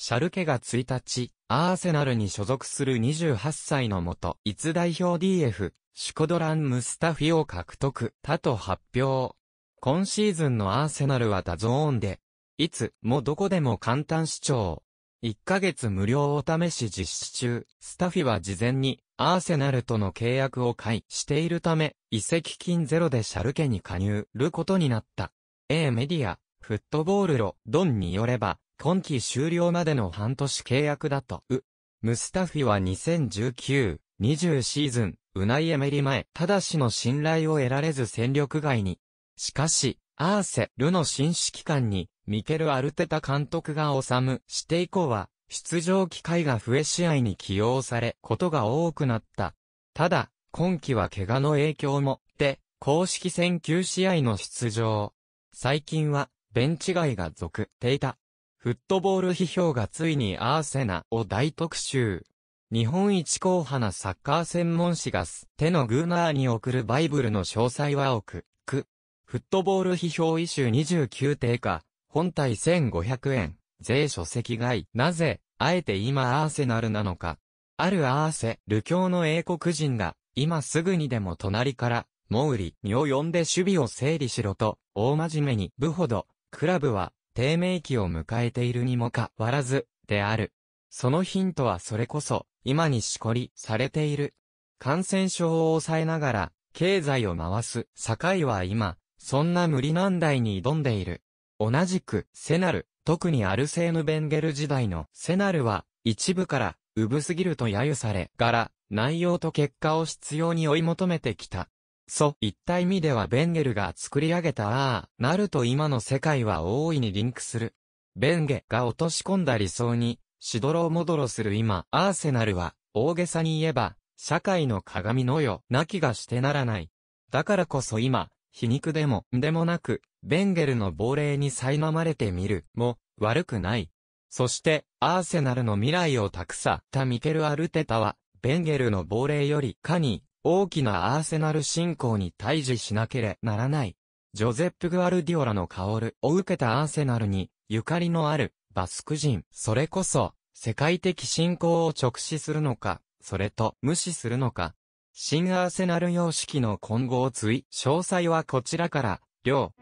シャルケが1日、アーセナルに所属する28歳のもと、つ代表 DF、シュコドラン・ムスタフィを獲得、他と発表。今シーズンのアーセナルはダゾーンで、いつもどこでも簡単視聴。1ヶ月無料お試し実施中、スタフィは事前にアーセナルとの契約を解しているため、移籍金ゼロでシャルケに加入ることになった。A メディア、フットボールロドンによれば、今季終了までの半年契約だと、う。ムスタフィは2019、20シーズン、うないエメリ前、ただしの信頼を得られず戦力外に。しかし、アーセ、ルの新指揮官に、ミケル・アルテタ監督が治むして以降は、出場機会が増え試合に起用され、ことが多くなった。ただ、今季は怪我の影響も、で、公式戦9試合の出場。最近は、ベンチ外が続、ていた。フットボール批評がついにアーセナを大特集。日本一硬派なサッカー専門誌がす、手のグーナーに送るバイブルの詳細は奥、く、フットボール批評イシュ29定価、本体1500円、税書籍外、なぜ、あえて今アーセナルなのか。あるアーセ、ル教の英国人が、今すぐにでも隣から、モウリにを呼んで守備を整理しろと、大真面目に、部ほど、クラブは、低迷期を迎えているにもかわらず、である。そのヒントはそれこそ、今にしこりされている。感染症を抑えながら、経済を回す、堺は今、そんな無理難題に挑んでいる。同じく、セナル、特にアルセーヌ・ベンゲル時代のセナルは、一部から、うぶすぎると揶揄され、柄、ら、内容と結果を必要に追い求めてきた。そいった意味ではベンゲルが作り上げたああ、なると今の世界は大いにリンクする。ベンゲが落とし込んだ理想に、しどろもどろする今、アーセナルは、大げさに言えば、社会の鏡のよ、なきがしてならない。だからこそ今、皮肉でも、でもなく、ベンゲルの亡霊に苛まれてみる、も、悪くない。そして、アーセナルの未来を託さたミケル・アルテタは、ベンゲルの亡霊より、かに、大きなアーセナル進行に対峙しなければならない。ジョゼップ・グアルディオラの薫を受けたアーセナルに、ゆかりのある、バスク人、それこそ、世界的進行を直視するのか、それと無視するのか。新アーセナル様式の混合追、詳細はこちらから、両。